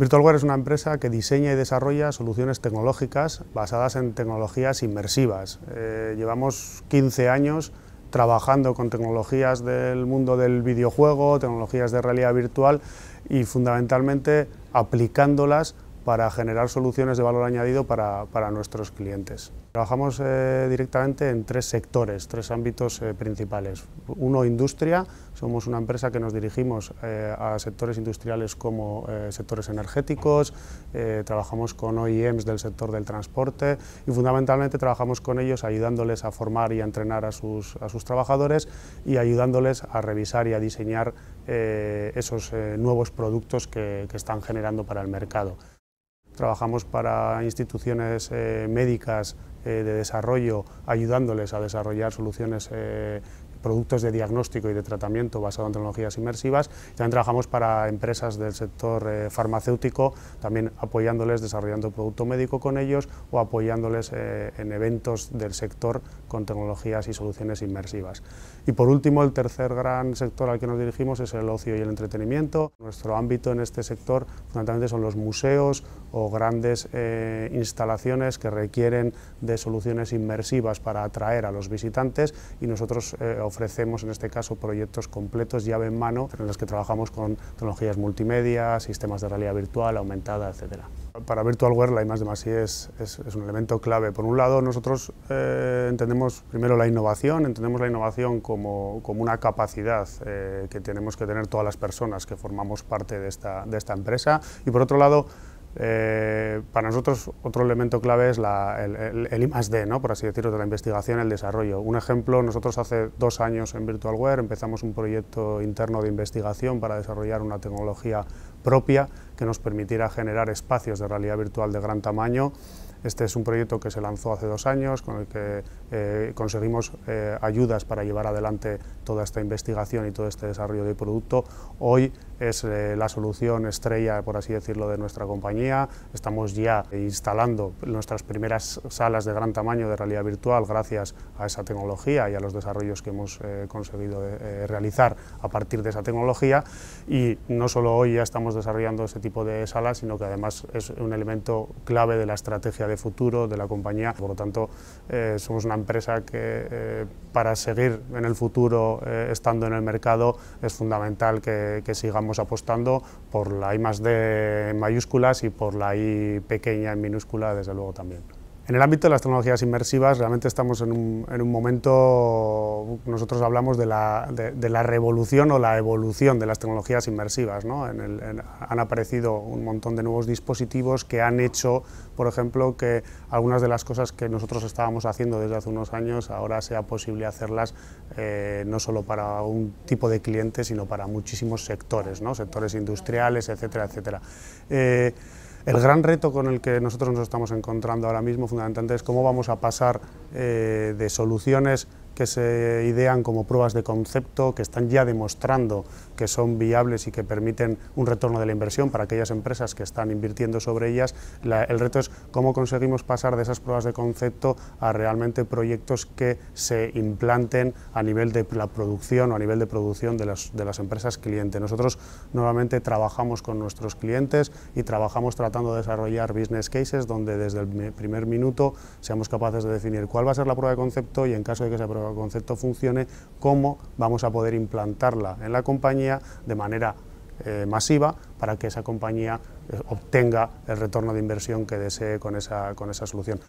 VirtualWare es una empresa que diseña y desarrolla soluciones tecnológicas basadas en tecnologías inmersivas. Eh, llevamos 15 años trabajando con tecnologías del mundo del videojuego, tecnologías de realidad virtual y fundamentalmente aplicándolas para generar soluciones de valor añadido para, nuestros clientes. Trabajamos eh, directamente en tres sectores, tres ámbitos eh, principales. Uno, industria. Somos una empresa que nos dirigimos eh, a sectores industriales como sectores energéticos, trabajamos con OEMs del sector del transporte y fundamentalmente trabajamos con ellos ayudándoles a formar y a entrenar a sus, trabajadores y ayudándoles a revisar y a diseñar esos nuevos productos que están generando para el mercado trabajamos para instituciones eh, médicas eh, de desarrollo, ayudándoles a desarrollar soluciones eh, productos de diagnóstico y de tratamiento basado en tecnologías inmersivas. También trabajamos para empresas del sector eh, farmacéutico, también apoyándoles desarrollando producto médico con ellos o apoyándoles eh, en eventos del sector con tecnologías y soluciones inmersivas. Y por último, el tercer gran sector al que nos dirigimos es el ocio y el entretenimiento. Nuestro ámbito en este sector fundamentalmente son los museos o grandes eh, instalaciones que requieren de soluciones inmersivas para atraer a los visitantes y nosotros ofrecemos en este caso proyectos completos llave en mano en los que trabajamos con tecnologías multimedia, sistemas de realidad virtual, aumentada, etc. Para VirtualWare la I+D más Masí es, es, un elemento clave. Por un lado nosotros eh, entendemos primero la innovación, entendemos la innovación como, una capacidad eh, que tenemos que tener todas las personas que formamos parte de esta, de esta empresa y por otro lado eh, para nosotros otro elemento clave es el, el, ¿no? por así decirlo, de la investigación y el desarrollo. Un ejemplo, nosotros hace dos años en VirtualWare empezamos un proyecto interno de investigación para desarrollar una tecnología propia que nos permitiera generar espacios de realidad virtual de gran tamaño este es un proyecto que se lanzó hace dos años, con el que eh, conseguimos eh, ayudas para llevar adelante toda esta investigación y todo este desarrollo de producto. Hoy es eh, la solución estrella, por así decirlo, de nuestra compañía. Estamos ya instalando nuestras primeras salas de gran tamaño de realidad virtual gracias a esa tecnología y a los desarrollos que hemos conseguido realizar a partir de esa tecnología. Y no solo hoy ya estamos desarrollando ese tipo de salas, sino que además es un elemento clave de la estrategia de futuro de la compañía. Por lo tanto, eh, somos una empresa que eh, para seguir en el futuro eh, estando en el mercado es fundamental que, sigamos apostando por la I más D en mayúsculas y por la I pequeña en minúscula, desde luego también. En el ámbito de las tecnologías inmersivas realmente estamos en un, momento, nosotros hablamos de la, revolución o la evolución de las tecnologías inmersivas. han aparecido un montón de nuevos dispositivos que han hecho, por ejemplo, que algunas de las cosas que nosotros estábamos haciendo desde hace unos años ahora sea posible hacerlas eh, no solo para un tipo de cliente, sino para muchísimos sectores, ¿no? sectores industriales, etcétera, etcétera. Eh, el gran reto con el que nosotros nos estamos encontrando ahora mismo fundamentalmente es cómo vamos a pasar eh, de soluciones que se idean como pruebas de concepto, que están ya demostrando que son viables y que permiten un retorno de la inversión para aquellas empresas que están invirtiendo sobre ellas. el reto es cómo conseguimos pasar de esas pruebas de concepto a realmente proyectos que se implanten a nivel de la producción o a nivel de producción de las, de las empresas clientes. Nosotros normalmente trabajamos con nuestros clientes y trabajamos tratando de desarrollar business cases donde desde el primer minuto seamos capaces de definir cuál va a ser la prueba de concepto y en caso de que sea prueba concepto funcione, cómo vamos a poder implantarla en la compañía de manera eh, masiva para que esa compañía eh, obtenga el retorno de inversión que desee con esa solución.